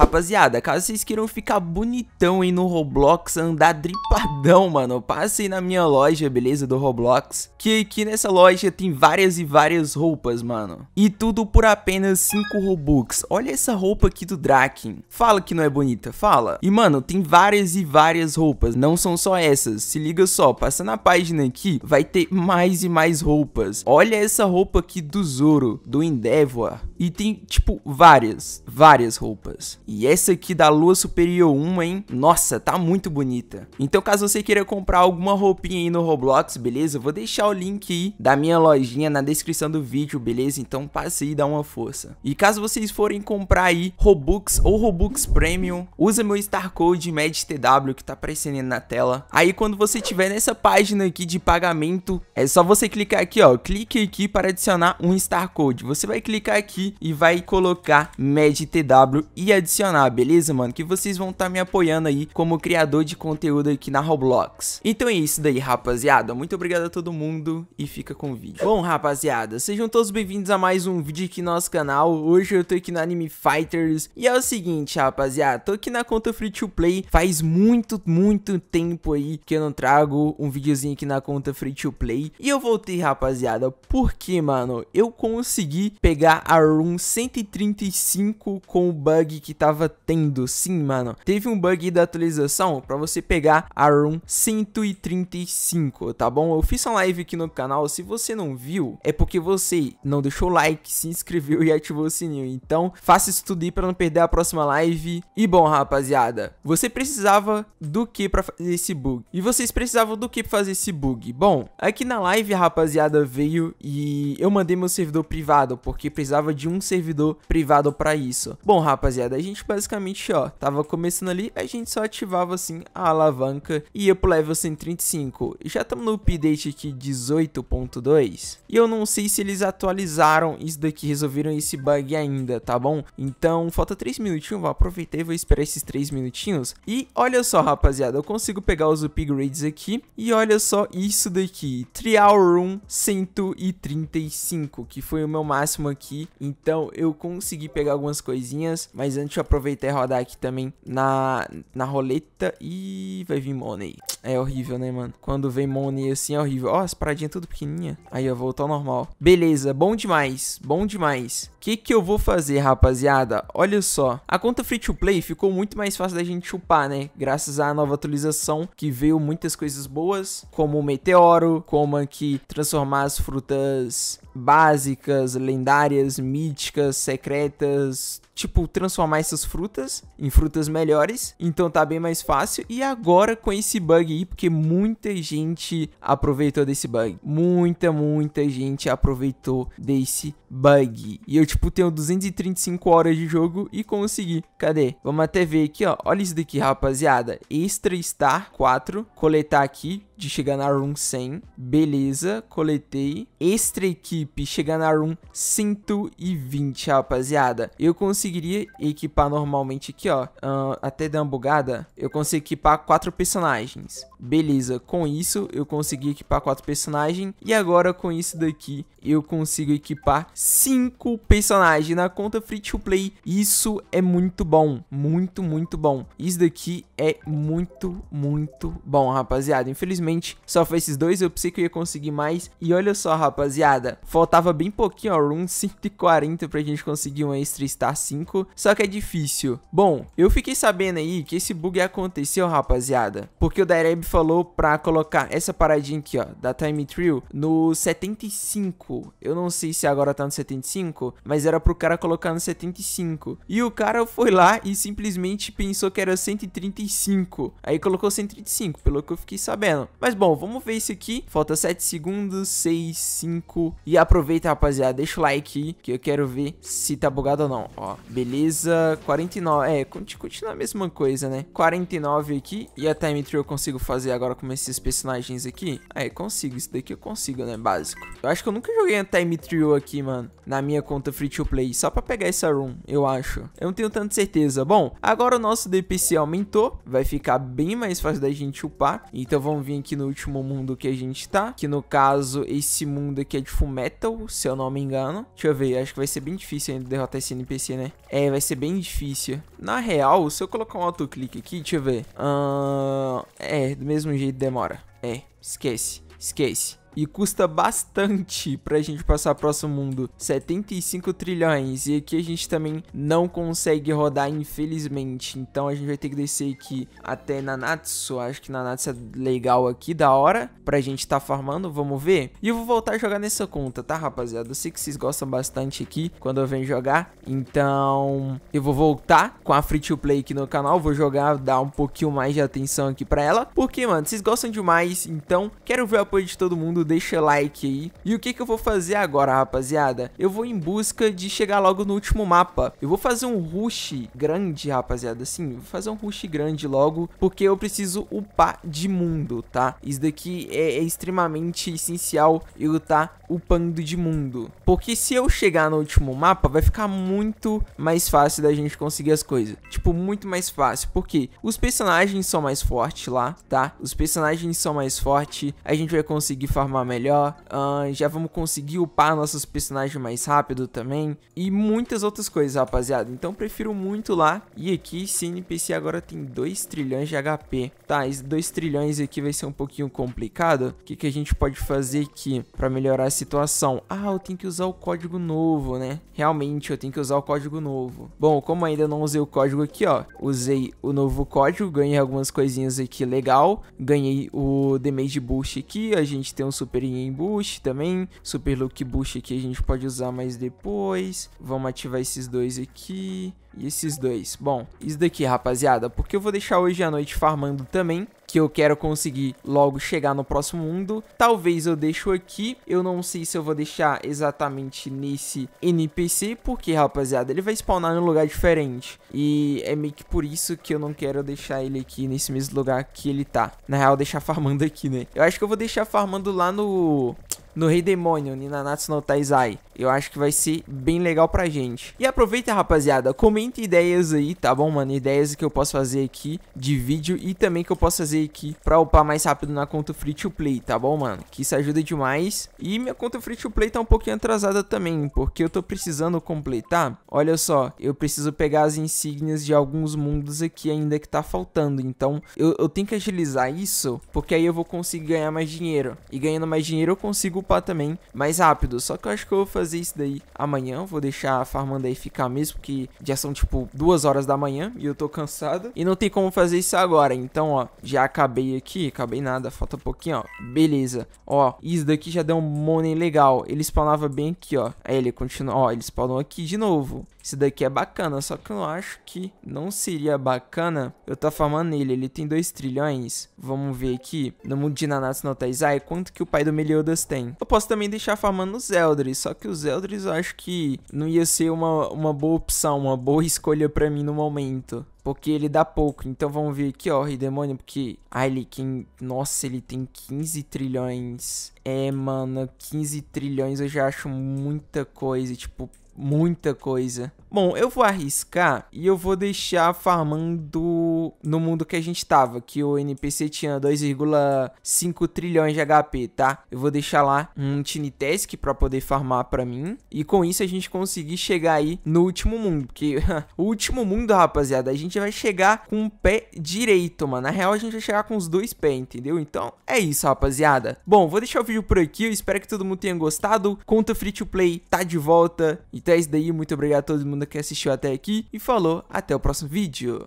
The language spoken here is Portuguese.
Rapaziada, caso vocês queiram ficar bonitão aí no Roblox, andar dripadão, mano, passe na minha loja, beleza, do Roblox, que aqui nessa loja tem várias e várias roupas, mano, e tudo por apenas 5 Robux, olha essa roupa aqui do Draken, fala que não é bonita, fala, e mano, tem várias e várias roupas, não são só essas, se liga só, passando a página aqui, vai ter mais e mais roupas, olha essa roupa aqui do Zoro, do Endeavor, e tem, tipo, várias, várias roupas. E essa aqui da Lua Superior 1, hein? Nossa, tá muito bonita. Então caso você queira comprar alguma roupinha aí no Roblox, beleza? Eu vou deixar o link aí da minha lojinha na descrição do vídeo, beleza? Então passe aí e dá uma força. E caso vocês forem comprar aí Robux ou Robux Premium, usa meu Star Code MedTW que tá aparecendo na tela. Aí quando você tiver nessa página aqui de pagamento, é só você clicar aqui, ó. Clique aqui para adicionar um Star Code. Você vai clicar aqui e vai colocar MedTW e adicionar beleza, mano? Que vocês vão estar tá me apoiando aí como criador de conteúdo aqui na Roblox. Então é isso daí, rapaziada. Muito obrigado a todo mundo e fica com o vídeo. Bom, rapaziada, sejam todos bem-vindos a mais um vídeo aqui no nosso canal. Hoje eu tô aqui no Anime Fighters e é o seguinte, rapaziada, tô aqui na conta Free to Play. Faz muito, muito tempo aí que eu não trago um videozinho aqui na conta Free to Play. E eu voltei, rapaziada, porque, mano, eu consegui pegar a Room 135 com o bug que tava tendo. Sim, mano. Teve um bug da atualização para você pegar a ROM 135, tá bom? Eu fiz uma live aqui no canal, se você não viu, é porque você não deixou o like, se inscreveu e ativou o sininho. Então, faça isso tudo aí para não perder a próxima live. E bom, rapaziada, você precisava do que para fazer esse bug? E vocês precisavam do que pra fazer esse bug? Bom, aqui na live, rapaziada, veio e eu mandei meu servidor privado, porque precisava de um servidor privado para isso. Bom, rapaziada, a gente gente basicamente, ó, tava começando ali, a gente só ativava assim a alavanca e ia pro level 135. E já estamos no update aqui 18.2. E eu não sei se eles atualizaram isso daqui, resolveram esse bug ainda, tá bom? Então, falta 3 minutinhos, vou aproveitar e vou esperar esses 3 minutinhos. E olha só, rapaziada, eu consigo pegar os upgrades aqui. E olha só isso daqui, Trial Room 135, que foi o meu máximo aqui. Então, eu consegui pegar algumas coisinhas, mas antes aproveitar e rodar aqui também na, na roleta. E vai vir money. É horrível, né, mano? Quando vem money assim é horrível. Ó, as paradinhas tudo pequenininha. Aí, ó, voltou ao normal. Beleza, bom demais. Bom demais. O que que eu vou fazer, rapaziada? Olha só. A conta free to play ficou muito mais fácil da gente chupar, né? Graças à nova atualização que veio muitas coisas boas, como o meteoro, como aqui transformar as frutas básicas, lendárias, míticas, secretas, tipo transformar esses essas frutas em frutas melhores, então tá bem mais fácil. E agora com esse bug aí, porque muita gente aproveitou desse bug. Muita, muita gente aproveitou desse bug. E eu, tipo, tenho 235 horas de jogo e consegui. Cadê? Vamos até ver aqui, ó. Olha isso daqui, rapaziada. Extra Star 4, coletar aqui, de chegar na room 100. Beleza, coletei. Extra equipe, chegar na room 120, rapaziada. Eu conseguiria equipar normalmente aqui, ó. Uh, até dar uma bugada. Eu consigo equipar quatro personagens. Beleza, com isso eu consegui equipar quatro personagens. E agora com isso daqui eu consigo equipar 5 personagens na conta free to play. Isso é muito bom, muito, muito bom. Isso daqui é muito, muito bom, rapaziada. Infelizmente, só foi esses dois, eu pensei que eu ia conseguir mais. E olha só, rapaziada, faltava bem pouquinho, ó, room 140 pra gente conseguir um extra star 5, só que é difícil. Bom, eu fiquei sabendo aí que esse bug aconteceu, rapaziada, porque o Dareb falou pra colocar essa paradinha aqui, ó, da Time Trial, no 75 Tipo, eu não sei se agora tá no 75, mas era pro cara colocar no 75. E o cara foi lá e simplesmente pensou que era 135. Aí colocou 135, pelo que eu fiquei sabendo. Mas bom, vamos ver isso aqui. Falta 7 segundos, 6, 5. E aproveita, rapaziada, deixa o like aí, que eu quero ver se tá bugado ou não. Ó, beleza, 49. É, continua a mesma coisa, né? 49 aqui. E a time tree eu consigo fazer agora com esses personagens aqui? Aí, é, consigo. Isso daqui eu consigo, né? Básico. Eu acho que eu nunca joguei um Time Trio aqui, mano, na minha conta Free to Play, só pra pegar essa room, eu acho. Eu não tenho tanta certeza. Bom, agora o nosso DPC aumentou, vai ficar bem mais fácil da gente upar. Então vamos vir aqui no último mundo que a gente tá, que no caso, esse mundo aqui é de Full Metal, se eu não me engano. Deixa eu ver, acho que vai ser bem difícil ainda derrotar esse NPC, né? É, vai ser bem difícil. Na real, se eu colocar um autoclique aqui, deixa eu ver. Uh... É, do mesmo jeito demora. É, esquece, esquece e custa bastante pra gente passar próximo mundo, 75 trilhões, e aqui a gente também não consegue rodar, infelizmente, então a gente vai ter que descer aqui até Nanatsu, acho que Nanatsu é legal aqui, da hora, pra gente tá farmando, vamos ver? E eu vou voltar a jogar nessa conta, tá rapaziada? Eu sei que vocês gostam bastante aqui, quando eu venho jogar, então eu vou voltar com a Free to Play aqui no canal, vou jogar, dar um pouquinho mais de atenção aqui pra ela, porque, mano, vocês gostam demais, então quero ver o apoio de todo mundo, deixa like aí. E o que, que eu vou fazer agora, rapaziada? Eu vou em busca de chegar logo no último mapa. Eu vou fazer um rush grande, rapaziada, assim, vou fazer um rush grande logo, porque eu preciso upar de mundo, tá? Isso daqui é, é extremamente essencial eu tá upando de mundo. Porque se eu chegar no último mapa, vai ficar muito mais fácil da gente conseguir as coisas. Tipo, muito mais fácil, porque os personagens são mais fortes lá, tá? Os personagens são mais fortes, a gente vai conseguir farmar farmar melhor, uh, já vamos conseguir upar nossos personagens mais rápido também e muitas outras coisas, rapaziada. Então prefiro muito lá. E aqui esse NPC agora tem 2 trilhões de HP. Tá, esses 2 trilhões aqui vai ser um pouquinho complicado. O que, que a gente pode fazer aqui para melhorar a situação? Ah, eu tenho que usar o código novo, né? Realmente, eu tenho que usar o código novo. Bom, como ainda não usei o código aqui, ó, usei o novo código, ganhei algumas coisinhas aqui legal, ganhei o damage boost aqui, a gente tem um Super Yin Boost também. Super Look Boost aqui a gente pode usar mais depois. Vamos ativar esses dois aqui. E esses dois. Bom, isso daqui, rapaziada, porque eu vou deixar hoje à noite farmando também que eu quero conseguir logo chegar no próximo mundo. Talvez eu deixo aqui, eu não sei se eu vou deixar exatamente nesse NPC, porque, rapaziada, ele vai spawnar em um lugar diferente. E é meio que por isso que eu não quero deixar ele aqui nesse mesmo lugar que ele tá. Na real, deixar farmando aqui, né? Eu acho que eu vou deixar farmando lá no no Rei Demônio, em Nanatsu no Taizai. Eu acho que vai ser bem legal pra gente. E aproveita, rapaziada, comenta ideias aí, tá bom, mano? Ideias que eu posso fazer aqui de vídeo e também que eu posso fazer aqui pra upar mais rápido na conta Free to Play, tá bom, mano? Que isso ajuda demais. E minha conta Free to Play tá um pouquinho atrasada também, porque eu tô precisando completar. Olha só, eu preciso pegar as insígnias de alguns mundos aqui ainda que tá faltando. Então, eu, eu tenho que agilizar isso, porque aí eu vou conseguir ganhar mais dinheiro. E ganhando mais dinheiro, eu consigo upar também mais rápido. Só que eu acho que eu vou fazer isso daí amanhã. Vou deixar a farmando aí ficar mesmo, porque já são tipo duas horas da manhã e eu tô cansado. E não tem como fazer isso agora. Então, ó, já acabei aqui. Acabei nada, falta um pouquinho, ó. Beleza. Ó, isso daqui já deu um money legal. Ele spawnava bem aqui, ó. Aí ele continua, ó, ele spawnou aqui de novo. Isso daqui é bacana, só que eu acho que não seria bacana eu tá farmando nele. Ele tem 2 trilhões. Vamos ver aqui. No mundo de Nanatsu no Taizai, quanto que o pai do Meliodas tem? Eu posso também deixar farmando os Eldris, só que os Eldris eu acho que não ia ser uma, uma boa opção, uma boa escolha para mim no momento. Porque ele dá pouco. Então vamos ver aqui, ó, Redemônio. Porque. Ah, ele quem. Nossa, ele tem 15 trilhões. É, mano, 15 trilhões eu já acho muita coisa. Tipo, muita coisa. Bom, eu vou arriscar e eu vou deixar farmando no mundo que a gente tava, que o NPC tinha 2,5 trilhões de HP, tá? Eu vou deixar lá um Tinitask pra poder farmar pra mim e com isso a gente conseguir chegar aí no último mundo, porque o último mundo, rapaziada, a gente vai chegar com o pé direito, mano. Na real, a gente vai chegar com os dois pés, entendeu? Então, é isso, rapaziada. Bom, vou deixar o vídeo por aqui, eu espero que todo mundo tenha gostado. Conta Free to Play tá de volta. Então é isso daí, muito obrigado a todo mundo que assistiu até aqui e falou até o próximo vídeo.